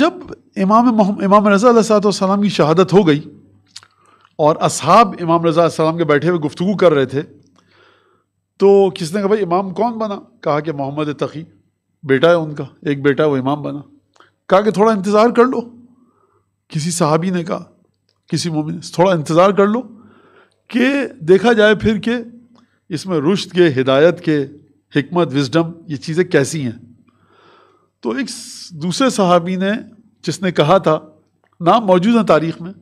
जब इमाम इमाम रज़ा सलाम की शहादत हो गई और असहाब इमाम रज़ा सलाम के बैठे हुए गुफ्तु कर रहे थे तो किसने कहा भाई इमाम कौन बना कहा कि मोहम्मद तकी बेटा है उनका एक बेटा है वो इमाम बना कहा कि थोड़ा इंतज़ार कर लो किसी साहबी ने कहा किसी मोमिन थोड़ा इंतज़ार कर लो कि देखा जाए फिर कि इसमें रुश्त के हिदायत के हमत विजडम ये चीज़ें कैसी हैं तो एक दूसरे सहाबी ने जिसने कहा था नाम मौजूद है तारीख में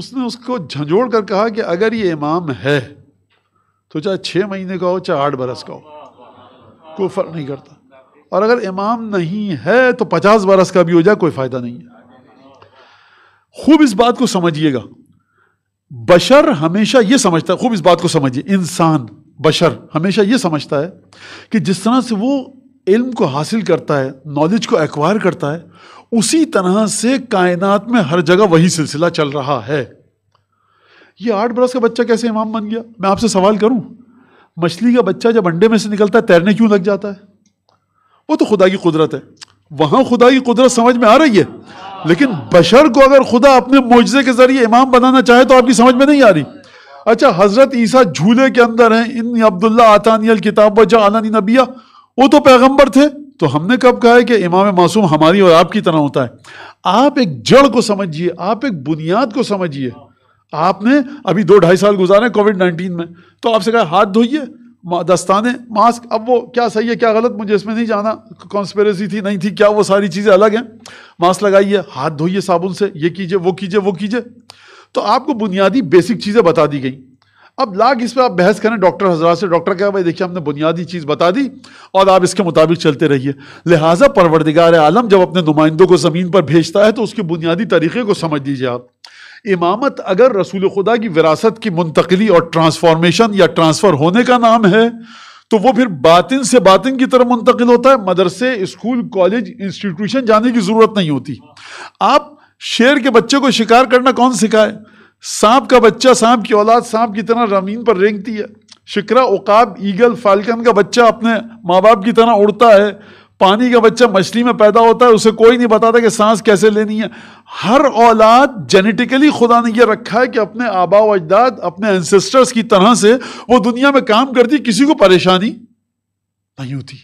उसने उसको झंझोड़ कर कहा कि अगर ये इमाम है तो चाहे छः महीने का हो चाहे आठ बरस का हो कोई फ़र्क नहीं करता और अगर इमाम नहीं है तो पचास बरस का भी हो जाए कोई फ़ायदा नहीं है खूब इस बात को समझिएगा बशर हमेशा ये समझता है खूब इस बात को समझिए इंसान बशर हमेशा ये समझता है कि जिस तरह से वो इल्म को हासिल करता है नॉलेज को एक्वायर करता है उसी तरह से कायनात में हर जगह वही सिलसिला चल रहा है ये आठ बरस का बच्चा कैसे इमाम बन गया मैं आपसे सवाल करूं मछली का बच्चा जब अंडे में से निकलता है तैरने क्यों लग जाता है वो तो खुदा की कुदरत है वहां खुदा की कुदरत समझ में आ रही है लेकिन बशर को अगर खुदा अपने मुआजे के जरिए इमाम बनाना चाहे तो आपकी समझ में नहीं आ रही अच्छा हजरत ईसा झूले के अंदर हैं इन अब्दुल्ला आतानियल किताब वजा आलानी नबिया वो तो पैगंबर थे तो हमने कब कहा है कि इमाम मासूम हमारी और आपकी तरह होता है आप एक जड़ को समझिए आप एक बुनियाद को समझिए आपने अभी दो ढाई साल गुजारे कोविड नाइन्टीन में तो आपसे कहा हाथ धोइए दस्ताने मास्क अब वो क्या सही है क्या गलत मुझे इसमें नहीं जाना कॉन्स्पेरेसी थी नहीं थी क्या वो सारी चीज़ें अलग हैं मास्क लगाइए हाथ धोइए साबुन से ये कीजिए वो कीजिए वो कीजिए तो आपको बुनियादी बेसिक चीज़ें बता दी गई अब लाग इस पर आप बहस करें डॉक्टर हजरा से डॉक्टर क्या भाई देखिए हमने बुनियादी चीज़ बता दी और आप इसके मुताबिक चलते रहिए लिहाजा परवरदिगार आलम जब अपने नुमाइंदों को ज़मीन पर भेजता है तो उसके बुनियादी तरीक़े को समझ लीजिए आप इमामत अगर रसूल खुदा की विरासत की मुंतकली और ट्रांसफॉर्मेशन या ट्रांसफ़र होने का नाम है तो वो फिर बातिन से बातिन की तरफ मुंतकिल होता है मदरसे स्कूल कॉलेज इंस्टीट्यूशन जाने की ज़रूरत नहीं होती आप शेर के बच्चे को शिकार करना कौन सिखाए सांप का बच्चा सांप की औलाद सांप की तरह जमीन पर रेंगती है शिकरा उकाब ईगल फाल्कन का बच्चा अपने माँ बाप की तरह उड़ता है पानी का बच्चा मछली में पैदा होता है उसे कोई नहीं बताता कि सांस कैसे लेनी है हर औलाद जेनेटिकली खुदा ने यह रखा है कि अपने आबा अजदाद अपने एंसेस्टर्स की तरह से वो दुनिया में काम करती किसी को परेशानी नहीं होती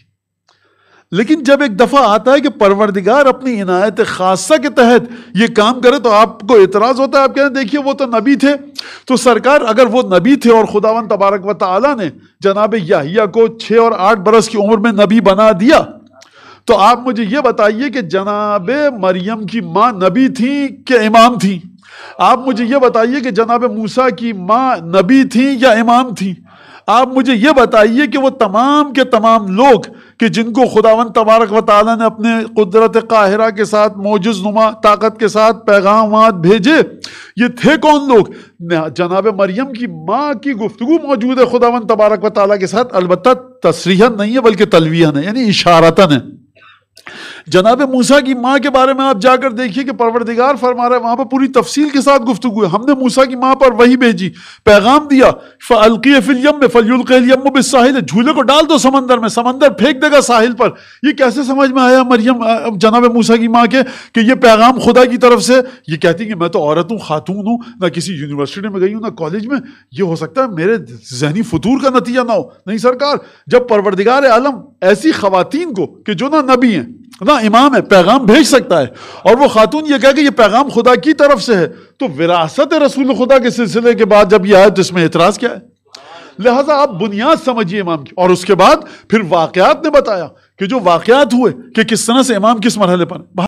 लेकिन जब एक दफ़ा आता है कि परवरदिगार अपनी इनायत खासा के तहत ये काम करे तो आपको इतराज़ होता है आप कहते हैं देखिए वो तो नबी थे तो सरकार अगर वो नबी थे और खुदावन तबारक व ताली ने जनाब याहिया को छः और आठ बरस की उम्र में नबी बना दिया तो आप मुझे ये बताइए कि जनाब मरियम की माँ नबी थी कि इमाम थी आप मुझे ये बताइए कि जनाब मूसा की माँ नबी थी या इमाम थी आप मुझे ये बताइए कि वो तमाम के तमाम लोग कि जिनको खुदावन तबारक वाली ने अपने कुदरत काहिरा के साथ मोजज़ नुमा ताकत के साथ पैगाम भेजे ये थे कौन लोग जनाब मरियम की माँ की गुफ्तु मौजूद है खुदावन तबारक वाली के साथ अलबत् तस्रीहन नहीं है बल्कि तलवीन है यानी इशारतन है जनाब मूसा की माँ के बारे में आप जाकर देखिए कि परवरदिगार फरमा रहा है वहाँ पर पूरी तफसील के साथ गुफ्तु हमने मूसा की माँ पर वही भेजी पैगाम दिया फ़लकी फिलियम में फ़लयम साहिल झूले को डाल दो समंदर में समंदर फेंक देगा साहिल पर यह कैसे समझ में आया मरियम जनाब मूसा की माँ के कि ये पैगाम खुदा की तरफ से ये कहती कि मैं तो औरत हूँ खातून हूँ ना किसी यूनिवर्सिटी में गई हूँ ना कॉलेज में ये हो सकता है मेरे जहनी फतूर का नतीजा ना हो नहीं सरकार जब परवरदिगार आलम ऐसी खातन को कि जो ना नबी है ना इमाम है पैगाम भेज सकता है और वो खातून ये कह कि ये पैगाम खुदा की तरफ से है तो विरासत रसूल खुदा के सिलसिले के बाद जब ये आया तो इसमें एतराज क्या है लिहाजा आप बुनियाद समझिए इमाम की और उसके बाद फिर वाकयात ने बताया कि जो वाकयात हुए कि किस तरह से इमाम किस मरहले पर